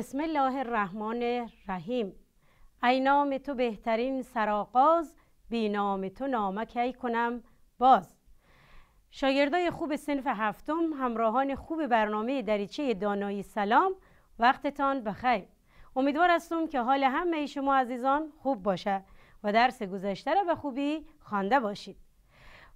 بسم الله الرحمن الرحیم ای نام تو بهترین سراغاز بی نام تو نامک ای کنم باز شاگردای خوب سنف هفتم همراهان خوب برنامه دریچه دانایی سلام وقتتان بخیر امیدوار هستم که حال همه شما عزیزان خوب باشه و درس گذشته را به خوبی خوانده باشید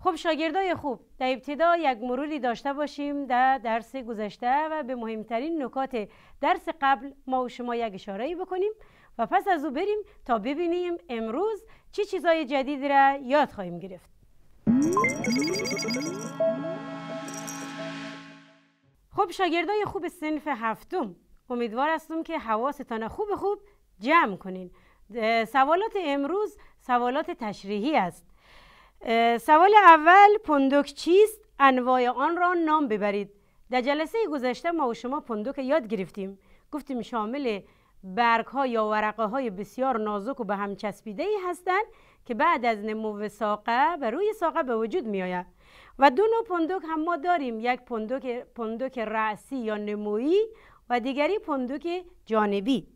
خب شاگردای خوب در ابتدا یک مروری داشته باشیم در درس گذشته و به مهمترین نکات درس قبل ما و شما یک اشاره بکنیم و پس از او بریم تا ببینیم امروز چه چی چیزای جدید را یاد خواهیم گرفت خب شاگردای خوب سنف هفتم امیدوار هستم که حواستان خوب خوب جمع کنین سوالات امروز سوالات تشریحی است سوال اول پندک چیست انواع آن را نام ببرید در جلسه گذشته ما و شما پندک یاد گرفتیم گفتیم شامل برگ ها یا ورقه های بسیار نازک و به هم چسبیده ای هستند که بعد از نمو ساقه بر روی ساقه به وجود می آید و دو نوع پندک هم ما داریم یک پندک, پندک رأسی یا نمویی و دیگری پندک جانبی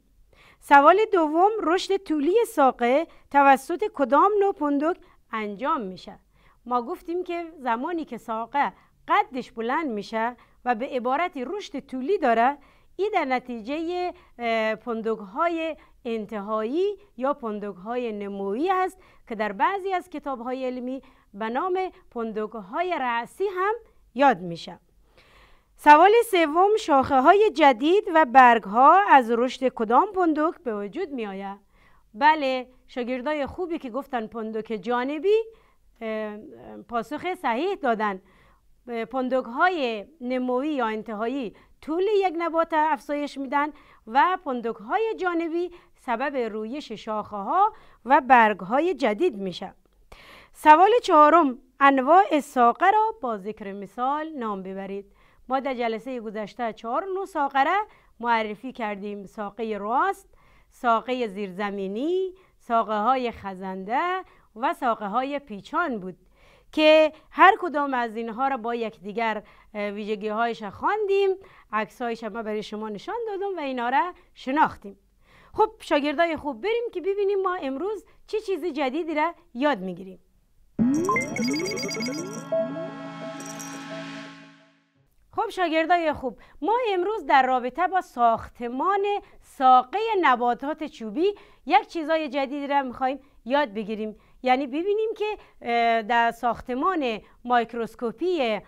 سوال دوم رشد طولی ساقه توسط کدام نوع پندک انجام میشه ما گفتیم که زمانی که ساقه قدش بلند میشه و به عبارت رشد طولی داره این در نتیجه پندوگ های انتهایی یا پندوگ های نمویی است که در بعضی از کتاب های علمی به نام پندوگ های رأسی هم یاد میشه سوال سوم شاخه های جدید و برگ ها از رشد کدام پندوک به وجود می بله شاگردای خوبی که گفتن پندوک جانبی پاسخ صحیح دادن پندوک های نمویی یا انتهایی طول یک نبات افزایش میدن و پندوک های جانبی سبب رویش شاخه ها و برگ های جدید میشه سوال چهارم انواع ساقه را با ذکر مثال نام ببرید ما در جلسه گذشته چهار نوع ساقه را معرفی کردیم ساقه راست ساقه زیرزمینی ساقه های خزنده و ساقه های پیچان بود که هر کدام از اینها را با یکدیگر ویژگی هایش خواندیم عکس هایش ما برای شما نشان دادم و اینا را شناختیم خب شاگردای خوب بریم که ببینیم ما امروز چه چی چیز جدیدی را یاد میگیریم خب شاگردای خوب ما امروز در رابطه با ساختمان ساقه نباتات چوبی یک چیزای جدیدی را میخوایم یاد بگیریم یعنی ببینیم که در ساختمان مایکروسکوپی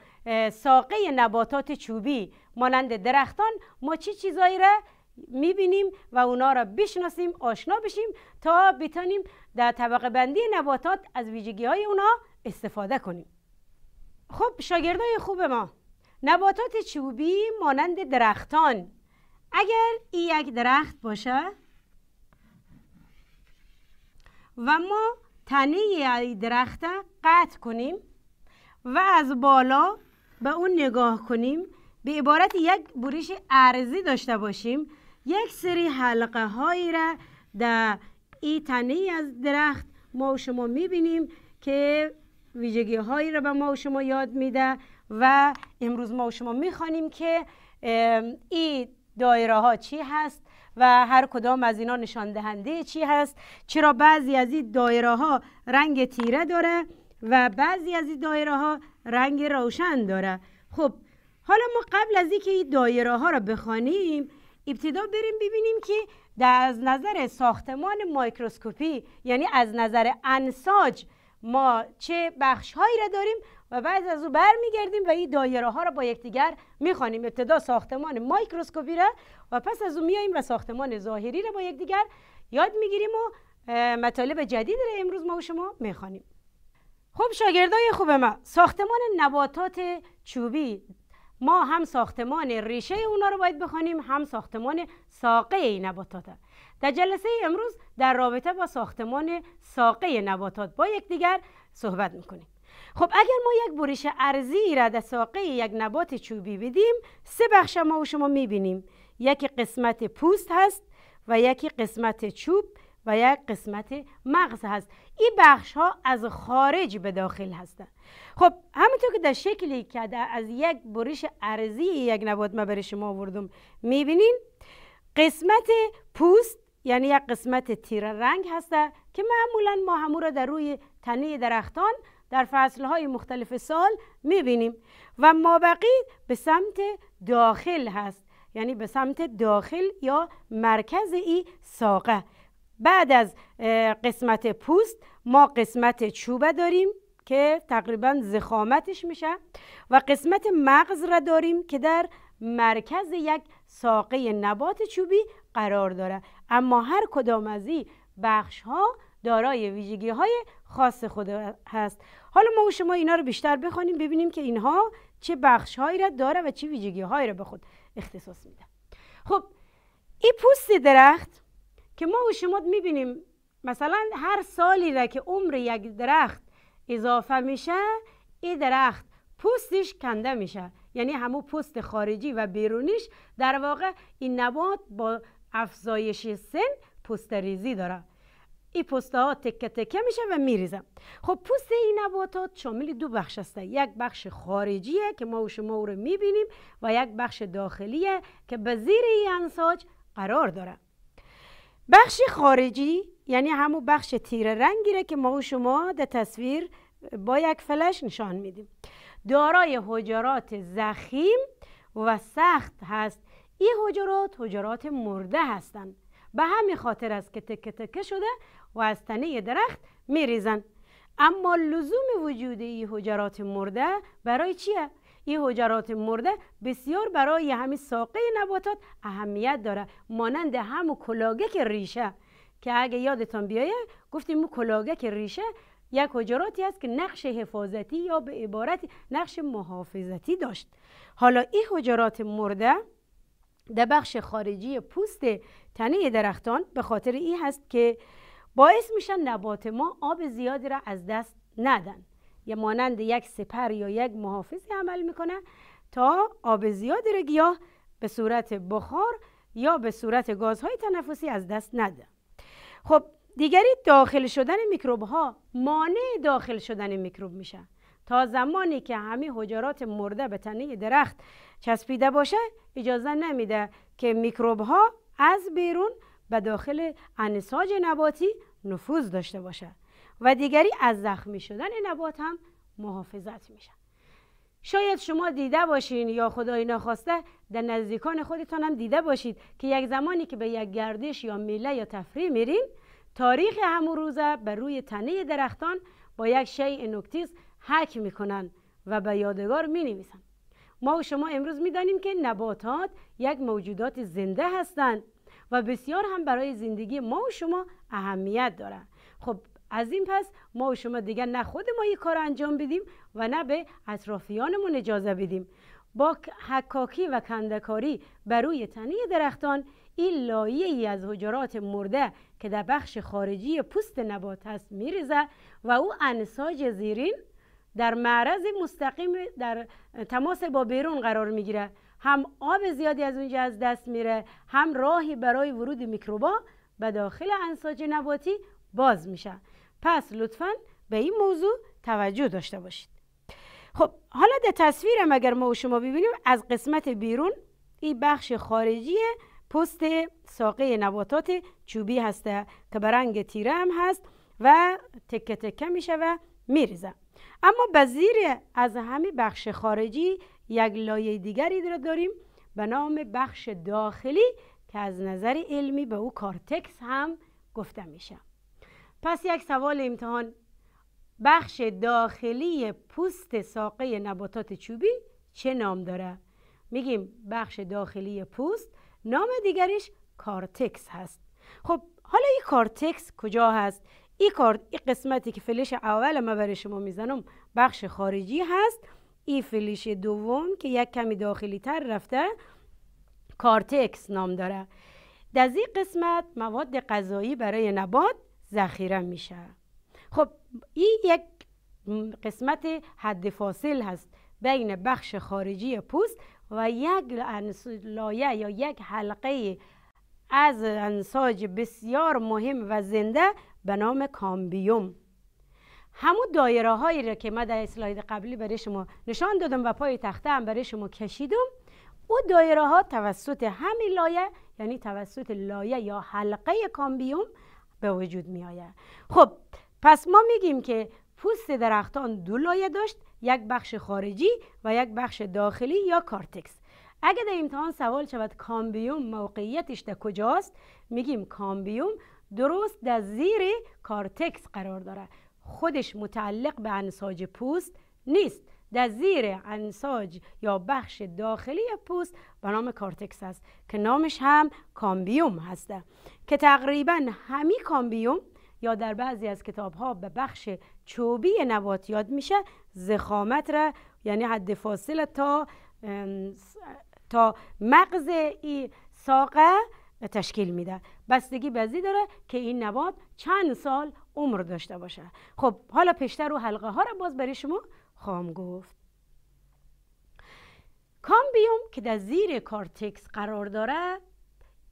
ساقه نباتات چوبی مانند درختان ما چی چیزایی را میبینیم و اونا را بشناسیم آشنا بشیم تا بتانیم در طبقه بندی نباتات از ویژگی های اونا استفاده کنیم خب شاگردای خوب ما نباتات چوبی مانند درختان اگر این یک درخت باشه و ما تنه درخت قطع کنیم و از بالا به اون نگاه کنیم به عبارت یک بریش عرضی داشته باشیم یک سری حلقه هایی را در این تنه از درخت ما و شما میبینیم که ویژگی هایی را به ما و شما یاد میده و امروز ما و شما میخوانیم که این دایره ها چی هست و هر کدام از اینا نشان دهنده چی هست چرا بعضی از این دایره ها رنگ تیره داره و بعضی از این دایره ها رنگ روشن داره خب حالا ما قبل از اینکه این دایره ها را بخوانیم ابتدا بریم ببینیم که در از نظر ساختمان مایکروسکوپی یعنی از نظر انساج ما چه بخش هایی را داریم و بعد از او برمیگردیم و این دایره ها را با یکدیگر میخوانیم ابتدا ساختمان مایکروسکوپی را و پس از او میاییم و ساختمان ظاهری را با یکدیگر یاد میگیریم و مطالب جدید را امروز ما و شما میخوانیم خب شاگردای خوب ما ساختمان نباتات چوبی ما هم ساختمان ریشه اونا رو باید بخوانیم هم ساختمان ساقه این نباتات در جلسه امروز در رابطه با ساختمان ساقه نباتات با یکدیگر صحبت میکنیم خب اگر ما یک برش ارزی را در ساقه یک نبات چوبی بدیم سه بخش ما و شما میبینیم یکی قسمت پوست هست و یکی قسمت چوب و یک قسمت مغز هست این بخش ها از خارج به داخل هستند خب همونطور که در شکلی که از یک برش ارزی یک نبات ما برای شما آوردم میبینین قسمت پوست یعنی یک قسمت تیره رنگ هسته که معمولا ما همون را در روی تنه درختان در فصلهای مختلف سال میبینیم و مابقی به سمت داخل هست یعنی به سمت داخل یا مرکز ای ساقه بعد از قسمت پوست ما قسمت چوبه داریم که تقریبا زخامتش میشه و قسمت مغز را داریم که در مرکز یک ساقه نبات چوبی قرار داره اما هر کدام از این بخش ها دارای ویژگی های خاص خود هست حالا ما و شما اینا رو بیشتر بخوانیم ببینیم که اینها چه بخش هایی را داره و چه ویژگی هایی را به خود اختصاص میده خب این پوست درخت که ما و شما میبینیم مثلا هر سالی را که عمر یک درخت اضافه میشه این درخت پوستش کنده میشه یعنی همو پوست خارجی و بیرونیش در واقع این نبات با افزایش سن پوستریزی داره این پوسته ها تکه تکه میشه و میریزم خب پوست این نباتات شامل دو بخش است یک بخش خارجیه که ما و شما رو میبینیم و یک بخش داخلیه که به زیر این انساج قرار داره بخش خارجی یعنی همون بخش تیره رنگی که ما و شما در تصویر با یک فلش نشان میدیم دارای حجرات زخیم و سخت هست این حجرات حجرات مرده هستند به همین خاطر است که تکه تکه شده و از تنه درخت میریزن اما لزوم وجود این حجرات مرده برای چیه؟ این حجرات مرده بسیار برای همین ساقه نباتات اهمیت داره مانند هم کلاگه که ریشه که اگه یادتان بیایه گفتیم کلاگه که ریشه یک حجراتی است که نقش حفاظتی یا به عبارت نقش محافظتی داشت حالا این حجرات مرده در بخش خارجی پوست تنه درختان به خاطر این هست که باعث میشن نبات ما آب زیادی را از دست ندن یا مانند یک سپر یا یک محافظی عمل میکنه تا آب زیادی را گیاه به صورت بخار یا به صورت گازهای تنفسی از دست نده خب دیگری داخل شدن میکروب ها مانع داخل شدن میکروب میشه تا زمانی که همه حجرات مرده به تنه درخت چسبیده باشه اجازه نمیده که میکروب ها از بیرون به داخل انساج نباتی نفوذ داشته باشد و دیگری از زخمی شدن نبات هم محافظت میشن شاید شما دیده باشین یا خدای نخواسته در نزدیکان خودتان هم دیده باشید که یک زمانی که به یک گردش یا میله یا تفریح میرین تاریخ همون روزه بر روی تنه درختان با یک شیء نکتیز حک میکنن و به یادگار می نویسن. ما و شما امروز میدانیم که نباتات یک موجودات زنده هستند و بسیار هم برای زندگی ما و شما اهمیت دارن خب از این پس ما و شما دیگه نه خود ما این کار انجام بدیم و نه به اطرافیانمون اجازه بدیم با حکاکی و کندکاری بر روی تنه درختان این لایه ای از حجرات مرده که در بخش خارجی پوست نبات است میریزه و او انساج زیرین در معرض مستقیم در تماس با بیرون قرار میگیره هم آب زیادی از اونجا از دست میره هم راهی برای ورود میکروبا به داخل انساج نباتی باز میشه پس لطفا به این موضوع توجه داشته باشید خب حالا در تصویرم اگر ما و شما ببینیم از قسمت بیرون این بخش خارجی پست ساقه نباتات چوبی هسته که برنگ تیره هم هست و تکه تکه میشه و میریزه اما به زیر از همه بخش خارجی یک لایه دیگری داریم به نام بخش داخلی که از نظر علمی به او کارتکس هم گفته میشه پس یک سوال امتحان بخش داخلی پوست ساقه نباتات چوبی چه نام داره؟ میگیم بخش داخلی پوست نام دیگرش کارتکس هست خب حالا این کارتکس کجا هست؟ این قسمتی که فلش اول ما برای شما میزنم بخش خارجی هست این فلش دوم که یک کمی داخلی تر رفته کارتکس نام داره در این قسمت مواد غذایی برای نبات ذخیره میشه خب این یک قسمت حد فاصل هست بین بخش خارجی پوست و یک لایه یا یک حلقه از انساج بسیار مهم و زنده به نام کامبیوم همون دایره هایی را که من در اسلاید قبلی برای شما نشان دادم و پای تخته هم برای شما کشیدم او دایره ها توسط همین لایه یعنی توسط لایه یا حلقه کامبیوم به وجود می آید خب پس ما میگیم که پوست درختان دو لایه داشت یک بخش خارجی و یک بخش داخلی یا کارتکس اگه در امتحان سوال شود کامبیوم موقعیتش در کجاست میگیم کامبیوم درست در زیر کارتکس قرار داره خودش متعلق به انساج پوست نیست در زیر انساج یا بخش داخلی پوست به نام کارتکس است که نامش هم کامبیوم هسته که تقریبا همی کامبیوم یا در بعضی از کتاب ها به بخش چوبی نبات یاد میشه زخامت را یعنی حد فاصله تا تا مغز ای ساقه تشکیل میده بستگی بزی داره که این نبات چند سال عمر داشته باشه خب حالا پیشتر و حلقه ها را باز برای شما خام گفت کامبیوم که در زیر کارتکس قرار داره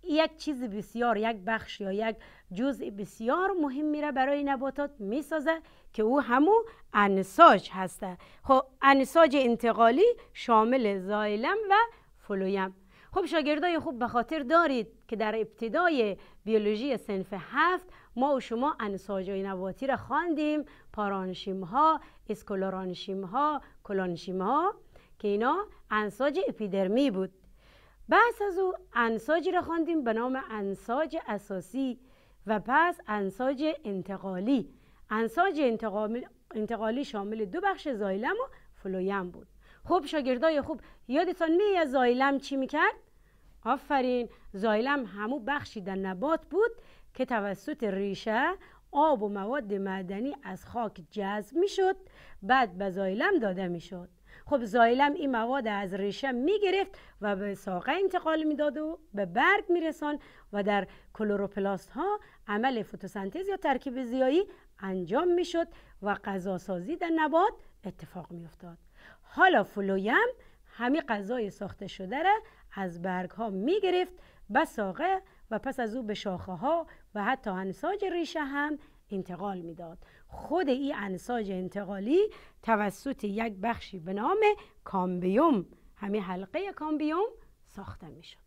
یک چیز بسیار یک بخش یا یک جزء بسیار مهم میره برای نباتات میسازه که او همو انساج هسته خب انساج انتقالی شامل زایلم و فلویم خب شاگردای خوب به خاطر دارید که در ابتدای بیولوژی سنف هفت ما و شما انساج های نباتی را خواندیم پارانشیم ها اسکولارانشیم ها کلانشیم ها که اینا انساج اپیدرمی بود بعد از او انساجی را خواندیم به نام انساج اساسی و پس انساج انتقالی انساج انتقالی شامل دو بخش زایلم و فلویم بود خب شاگردای خوب یادتان می زایلم چی میکرد؟ آفرین زایلم همو بخشی در نبات بود که توسط ریشه آب و مواد معدنی از خاک جذب میشد بعد به زایلم داده میشد خب زایلم این مواد از ریشه میگرفت و به ساقه انتقال میداد و به برگ میرسان و در کلوروپلاست ها عمل فتوسنتز یا ترکیب زیایی انجام میشد و غذاسازی در نبات اتفاق میافتاد حالا فلویم همه غذای ساخته شده را از برگ ها میگرفت به ساقه و پس از او به شاخه ها و حتی انساج ریشه هم انتقال میداد خود این انساج انتقالی توسط یک بخشی به نام کامبیوم همین حلقه کامبیوم ساخته میشد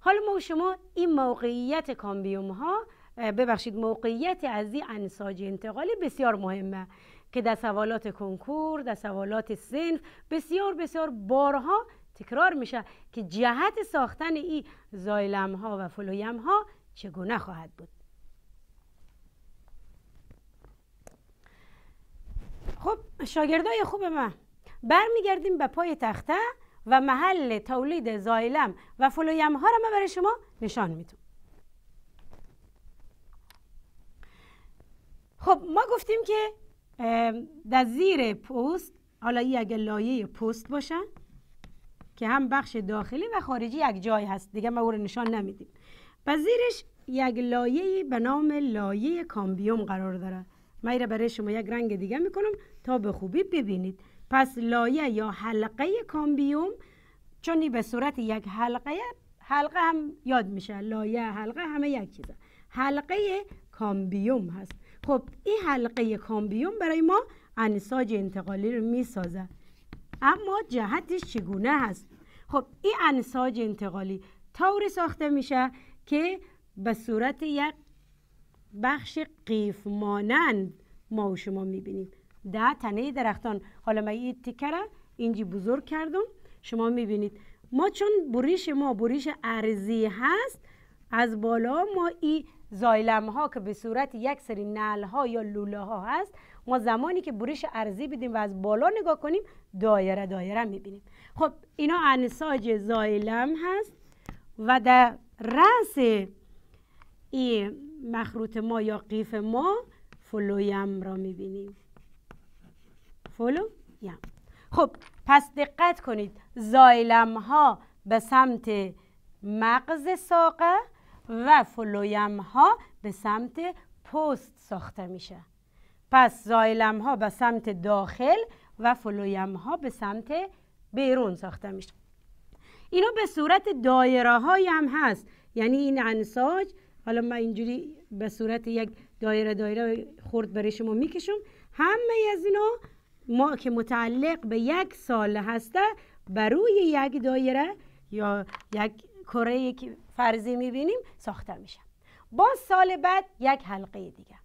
حالا ما شما این موقعیت کامبیوم ها ببخشید موقعیت از این انساج انتقالی بسیار مهمه که در سوالات کنکور در سوالات سنف بسیار بسیار بارها تکرار میشه که جهت ساختن این زایلم ها و فلویم ها چگونه خواهد بود خب شاگردای خوب من برمیگردیم به پای تخته و محل تولید زایلم و فلویم ها را من برای شما نشان میدم خب ما گفتیم که در زیر پوست حالا ای اگه لایه پوست باشه که هم بخش داخلی و خارجی یک جای هست دیگه ما او رو نشان نمیدیم پس زیرش یک لایه به نام لایه کامبیوم قرار داره من برای شما یک رنگ دیگه میکنم تا به خوبی ببینید پس لایه یا حلقه کامبیوم چونی به صورت یک حلقه حلقه هم یاد میشه لایه حلقه همه یک چیزه حلقه کامبیوم هست خب این حلقه کامبیوم برای ما انساج انتقالی رو میسازه اما جهتش چگونه هست خب این انساج انتقالی طوری ساخته میشه که به صورت یک بخش قیف مانند ما و شما میبینیم ده تنه درختان حالا من این تیکره اینجی بزرگ کردم شما میبینید ما چون بریش ما بریش ارزی هست از بالا ما این زایلم ها که به صورت یک سری نل ها یا لوله ها هست ما زمانی که برش ارزی بدیم و از بالا نگاه کنیم دایره دایره میبینیم خب اینا انساج زایلم هست و در رأس این مخروط ما یا قیف ما فلویم را میبینیم فلویم خب پس دقت کنید زایلم ها به سمت مغز ساقه و فلویم ها به سمت پست ساخته میشه پس زایلم ها به سمت داخل و فلویم ها به سمت بیرون ساخته میشه اینا به صورت دایره های هم هست یعنی این انساج حالا من اینجوری به صورت یک دایره دایره خورد برای شما میکشم همه از اینا ما که متعلق به یک سال هسته بر روی یک دایره یا یک کره یک فرضی میبینیم ساخته میشه با سال بعد یک حلقه دیگه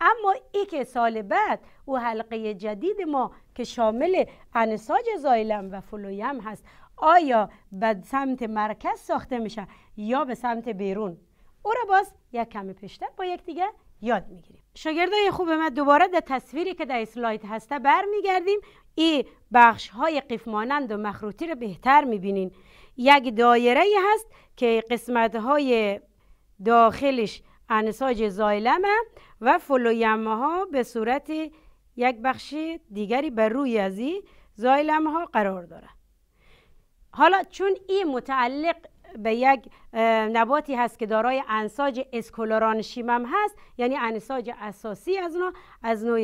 اما ای که سال بعد او حلقه جدید ما که شامل انساج زایلم و فلویم هست آیا به سمت مرکز ساخته میشه یا به سمت بیرون او را باز یک کم پیشتر با یکدیگر یاد میگیریم شاگردای خوب ما دوباره در تصویری که در اسلاید هسته برمیگردیم ای بخش های قفمانند و مخروطی را بهتر میبینین یک دایره هست که قسمت های داخلش انساج زایلمه و فلویمه ها به صورت یک بخش دیگری بر روی این زایلمه ها قرار داره حالا چون این متعلق به یک نباتی هست که دارای انساج اسکولارانشیم هست یعنی انساج اساسی از نوع از نوع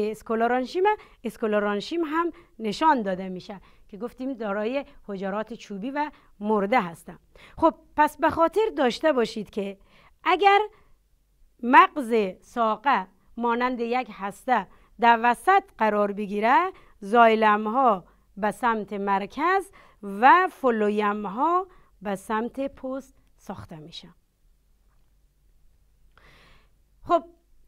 اسکولارانشیم هم نشان داده میشه که گفتیم دارای حجرات چوبی و مرده هستم خب پس به خاطر داشته باشید که اگر مغز ساقه مانند یک هسته در وسط قرار بگیره زایلم ها به سمت مرکز و فلویم ها به سمت پوست ساخته میشه خب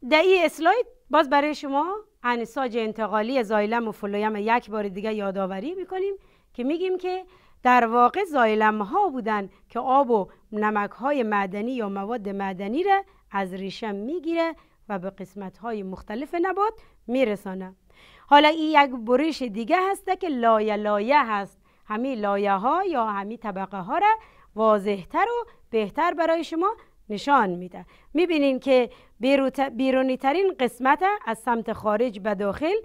در این اسلاید باز برای شما انساج انتقالی زایلم و فلویم یک بار دیگه یادآوری میکنیم که میگیم که در واقع زایلم ها بودن که آب و نمک های معدنی یا مواد معدنی را از ریشه میگیره و به قسمت های مختلف نبات میرسانه حالا این یک برش دیگه هسته که لایه لایه هست همین لایه ها یا همی طبقه ها را واضحتر و بهتر برای شما نشان میده میبینین که بیرونی ترین قسمت از سمت خارج به داخل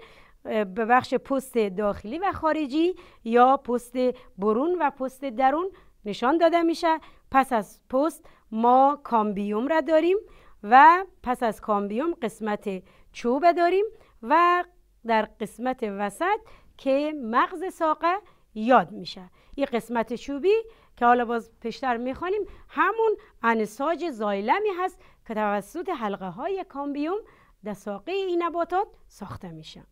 به بخش پست داخلی و خارجی یا پست برون و پست درون نشان داده میشه پس از پست ما کامبیوم را داریم و پس از کامبیوم قسمت چوب داریم و در قسمت وسط که مغز ساقه یاد میشه این قسمت چوبی که حالا باز پیشتر میخوانیم همون انساج زایلمی هست که توسط حلقه های کامبیوم در ساقه این نباتات ساخته میشه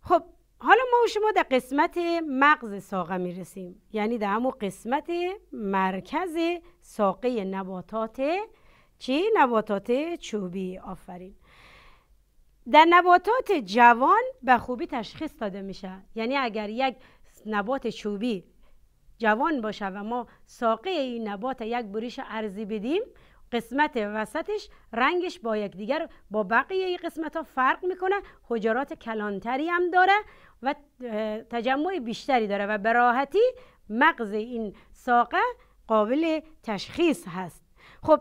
خب حالا ما و شما در قسمت مغز ساقه رسیم. یعنی در همون قسمت مرکز ساقه نباتات چی؟ نباتات چوبی آفرین در نباتات جوان به خوبی تشخیص داده میشه یعنی اگر یک نبات چوبی جوان باشه و ما ساقه این نبات یک بریش ارزی بدیم قسمت وسطش رنگش با یکدیگر با بقیه قسمت ها فرق میکنه حجرات کلانتری هم داره و تجمع بیشتری داره و براحتی مغز این ساقه قابل تشخیص هست خب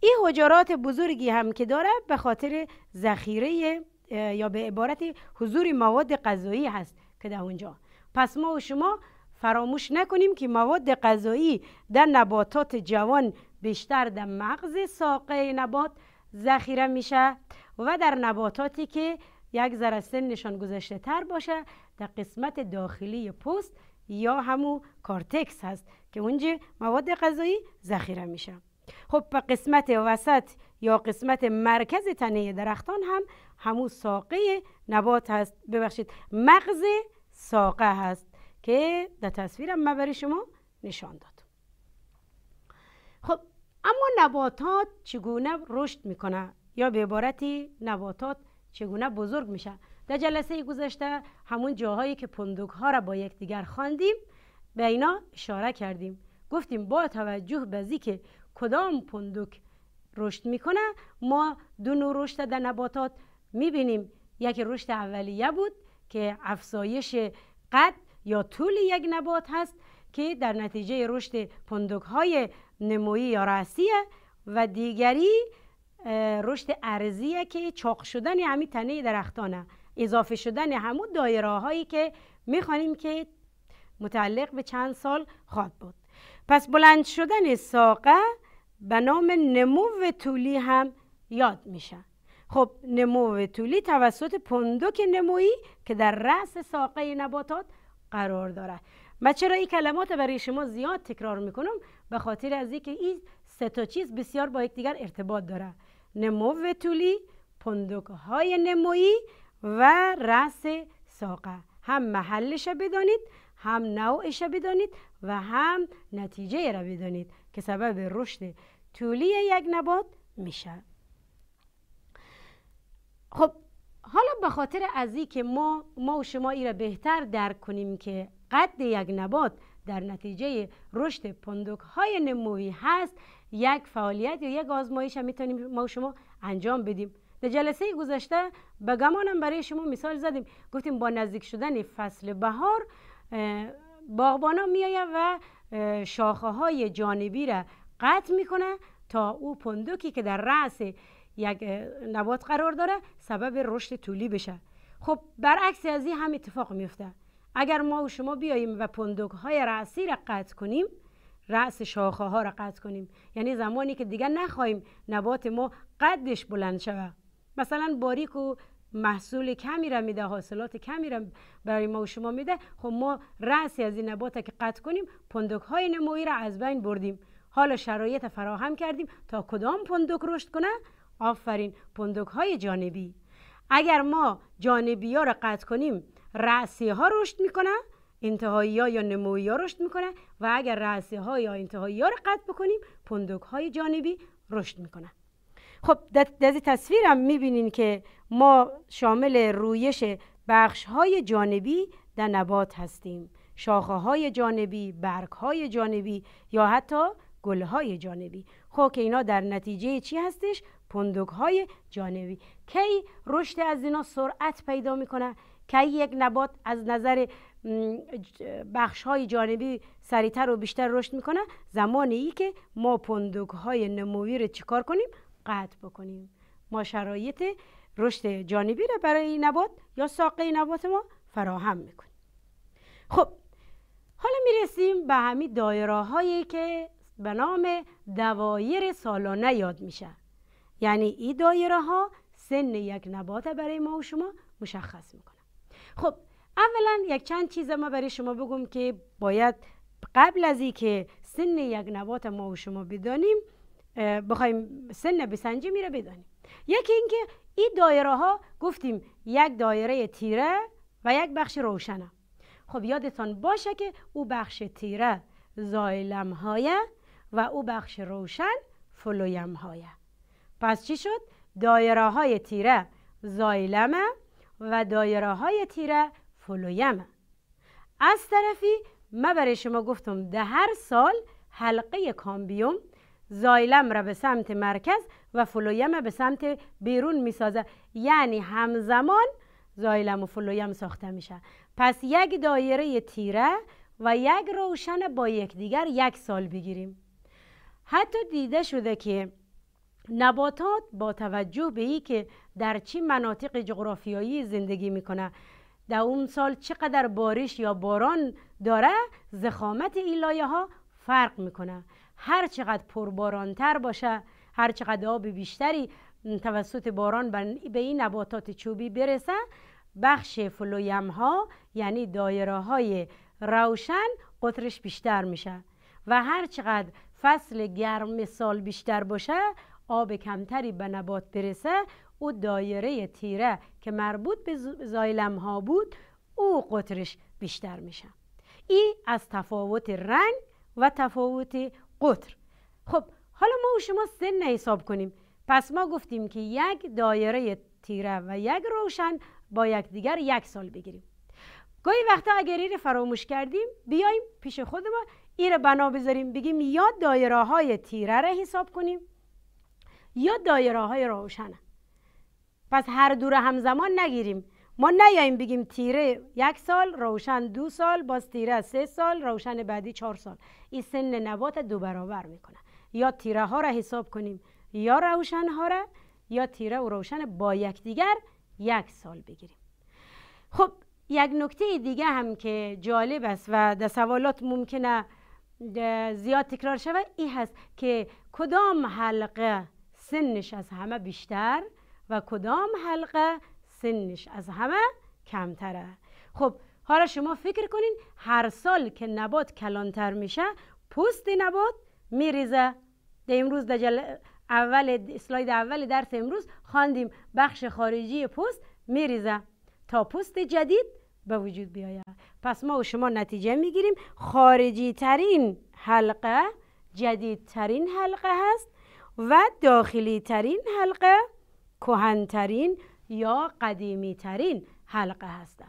این حجرات بزرگی هم که داره به خاطر ذخیره یا به عبارت حضور مواد غذایی هست که در اونجا پس ما و شما فراموش نکنیم که مواد غذایی در نباتات جوان بیشتر در مغز ساقه نبات ذخیره میشه و در نباتاتی که یک ذره نشان گذشته تر باشه در قسمت داخلی پوست یا همو کارتکس هست که اونجا مواد غذایی ذخیره میشه خب به قسمت وسط یا قسمت مرکز تنه درختان هم همو ساقه نبات هست ببخشید مغز ساقه هست که در تصویرم من برای شما نشان داد خب اما نباتات چگونه رشد میکنه یا به عبارتی نباتات چگونه بزرگ میشه در جلسه گذشته همون جاهایی که پندوک ها را با یکدیگر خواندیم به اینا اشاره کردیم گفتیم با توجه به که کدام پندوک رشد میکنه ما دو نوع رشد در نباتات میبینیم یک رشد اولیه بود که افزایش قد یا طول یک نبات هست که در نتیجه رشد پندوک های نمویی یا رأسیه و دیگری رشد ارزیه که چاق شدن همین تنه درختانه اضافه شدن همون دایره هایی که میخوانیم که متعلق به چند سال خواهد بود پس بلند شدن ساقه به نام نمو طولی هم یاد میشه خب نمو طولی توسط پندک نمویی که در رأس ساقه نباتات قرار داره. من چرا این کلمات برای شما زیاد تکرار میکنم به خاطر از اینکه این سه تا چیز بسیار با یکدیگر ارتباط داره نمو طولی پندک های نمویی و رس ساقه هم محلش بدانید هم نوعش بدانید و هم نتیجه را بدانید که سبب رشد طولی یک نبات میشه خب حالا به خاطر از که ما ما و شما ای را بهتر درک کنیم که قد یک نبات در نتیجه رشد پندک های نمویی هست یک فعالیت یا یک آزمایش هم میتونیم ما و شما انجام بدیم در جلسه گذشته به گمانم برای شما مثال زدیم گفتیم با نزدیک شدن فصل بهار باغبانا میآید و شاخه های جانبی را قطع میکنه تا او پندکی که در رأس یک نبات قرار داره سبب رشد طولی بشه خب برعکس از این هم اتفاق میفته اگر ما و شما بیاییم و پندوک های رأسی را قطع کنیم رأس شاخه ها را قطع کنیم یعنی زمانی که دیگر نخواهیم نبات ما قدش بلند شود مثلا باریک و محصول کمی را میده حاصلات کمی را برای ما و شما میده خب ما رأسی از این نبات که قطع کنیم پندوک های نمویی را از بین بردیم حالا شرایط فراهم کردیم تا کدام پندک رشد کنه آفرین پندوک های جانبی اگر ما جانبی ها را قطع کنیم رأسی ها رشد میکنه انتهایی ها یا نمویی ها رشد میکنه و اگر رأسی ها یا انتهایی ها رو قطع بکنیم پندک های جانبی رشد میکنه. خب در این تصویرم میبینین که ما شامل رویش بخش های جانبی در نبات هستیم شاخه های جانبی، برگ های جانبی یا حتی گل های جانبی خب که اینا در نتیجه چی هستش؟ پندک های جانبی کی رشد از اینا سرعت پیدا میکنه؟ که یک نبات از نظر بخش های جانبی سریعتر و بیشتر رشد میکنه زمانی که ما پندوک های نموی رو چیکار کنیم قطع بکنیم ما شرایط رشد جانبی را برای این نبات یا ساقه نبات ما فراهم میکنیم خب حالا میرسیم به همین دایره که به نام دوایر سالانه یاد میشه یعنی این دایره ها سن یک نبات برای ما و شما مشخص میکنه خب اولا یک چند چیز ما برای شما بگم که باید قبل از ای که سن یک نبات ما و شما بدانیم بخوایم سن بسنجی میره بدانیم یکی اینکه این دایره ها گفتیم یک دایره تیره و یک بخش روشنه خب یادتان باشه که او بخش تیره زایلم هایه و او بخش روشن فلویم هایه پس چی شد؟ دایره های تیره زایلمه و دایره های تیره فلویم از طرفی ما برای شما گفتم ده هر سال حلقه کامبیوم زایلم را به سمت مرکز و فلویم به سمت بیرون می سازه. یعنی همزمان زایلم و فلویم ساخته میشه پس یک دایره تیره و یک روشن با یکدیگر یک سال بگیریم حتی دیده شده که نباتات با توجه به ای که در چه مناطق جغرافیایی زندگی میکنه در اون سال چقدر بارش یا باران داره زخامت این ها فرق میکنه هر چقدر پربارانتر باشه هر چقدر آب بیشتری توسط باران به این نباتات چوبی برسه بخش فلویم ها یعنی دایره های روشن قطرش بیشتر میشه و هر چقدر فصل گرم سال بیشتر باشه آب کمتری به نبات برسه او دایره تیره که مربوط به زایلم ها بود او قطرش بیشتر میشه ای از تفاوت رنگ و تفاوت قطر خب حالا ما و شما سن حساب کنیم پس ما گفتیم که یک دایره تیره و یک روشن با دیگر یک سال بگیریم گاهی وقتا اگر این فراموش کردیم بیایم پیش خود ما این بنا بذاریم بگیم یا دایره های تیره را حساب کنیم یا دایره های روشنه پس هر دور همزمان نگیریم ما نیاییم بگیم تیره یک سال روشن دو سال باز تیره سه سال روشن بعدی چهار سال این سن نبات دو برابر میکنه یا تیره ها را حساب کنیم یا روشن ها را یا تیره و روشن با یکدیگر یک سال بگیریم خب یک نکته دیگه هم که جالب است و در سوالات ممکنه زیاد تکرار شود این هست که کدام حلقه سنش از همه بیشتر و کدام حلقه سنش از همه کمتره خب حالا شما فکر کنین هر سال که نبات کلانتر میشه پوست نبات میریزه در امروز در اول اسلاید اول درس امروز خواندیم بخش خارجی پوست میریزه تا پوست جدید به وجود بیاید پس ما و شما نتیجه میگیریم خارجی ترین حلقه جدیدترین حلقه هست و داخلی ترین حلقه کهنترین یا قدیمیترین حلقه هسته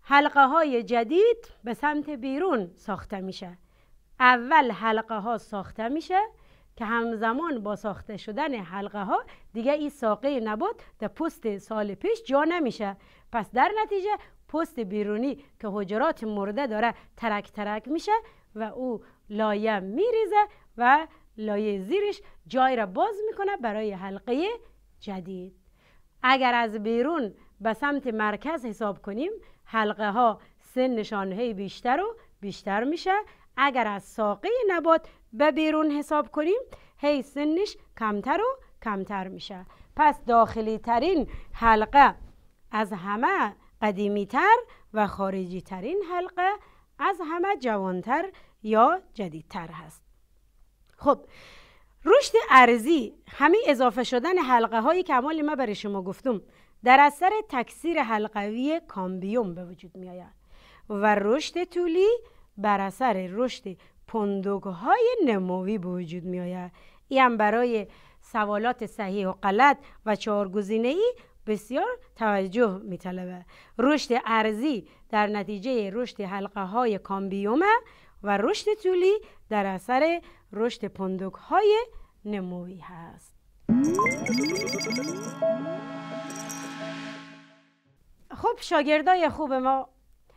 حلقه های جدید به سمت بیرون ساخته میشه اول حلقه ها ساخته میشه که همزمان با ساخته شدن حلقه ها دیگه این ساقه نبات در پست سال پیش جا نمیشه پس در نتیجه پست بیرونی که حجرات مرده داره ترک ترک میشه و او لایه میریزه و لایه زیرش جای را باز میکنه برای حلقه جدید اگر از بیرون به سمت مرکز حساب کنیم حلقه ها سنشان هی بیشتر و بیشتر میشه اگر از ساقه نبات به بیرون حساب کنیم هی سنش کمتر و کمتر میشه پس داخلی ترین حلقه از همه قدیمی تر و خارجی ترین حلقه از همه جوانتر یا جدیدتر هست خب رشد ارزی همین اضافه شدن حلقه های کمال ما برای شما گفتم در اثر تکثیر حلقوی کامبیوم به وجود می آید و رشد طولی بر اثر رشد پندوگ های نموی به وجود می آید این برای سوالات صحیح و غلط و چهار ای بسیار توجه می طلبه. رشد ارزی در نتیجه رشد حلقه های کامبیومه و رشد طولی در اثر رشد پندک های نموی هست خب شاگردای خوب ما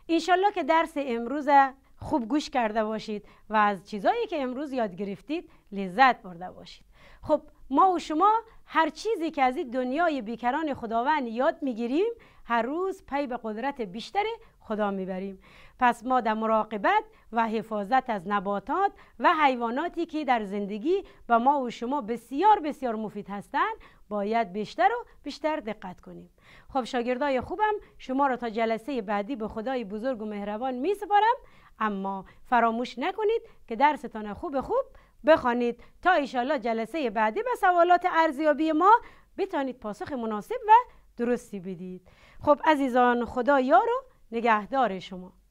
انشالله که درس امروز خوب گوش کرده باشید و از چیزایی که امروز یاد گرفتید لذت برده باشید خب ما و شما هر چیزی که از این دنیای بیکران خداوند یاد میگیریم هر روز پی به قدرت بیشتر خدا میبریم پس ما در مراقبت و حفاظت از نباتات و حیواناتی که در زندگی و ما و شما بسیار بسیار مفید هستند باید بیشتر و بیشتر دقت کنیم خب شاگردای خوبم شما را تا جلسه بعدی به خدای بزرگ و مهربان می سپارم اما فراموش نکنید که درستان خوب خوب بخوانید تا ایشالله جلسه بعدی به سوالات ارزیابی ما بتانید پاسخ مناسب و درستی بدید خب عزیزان خدا یار و نگهدار شما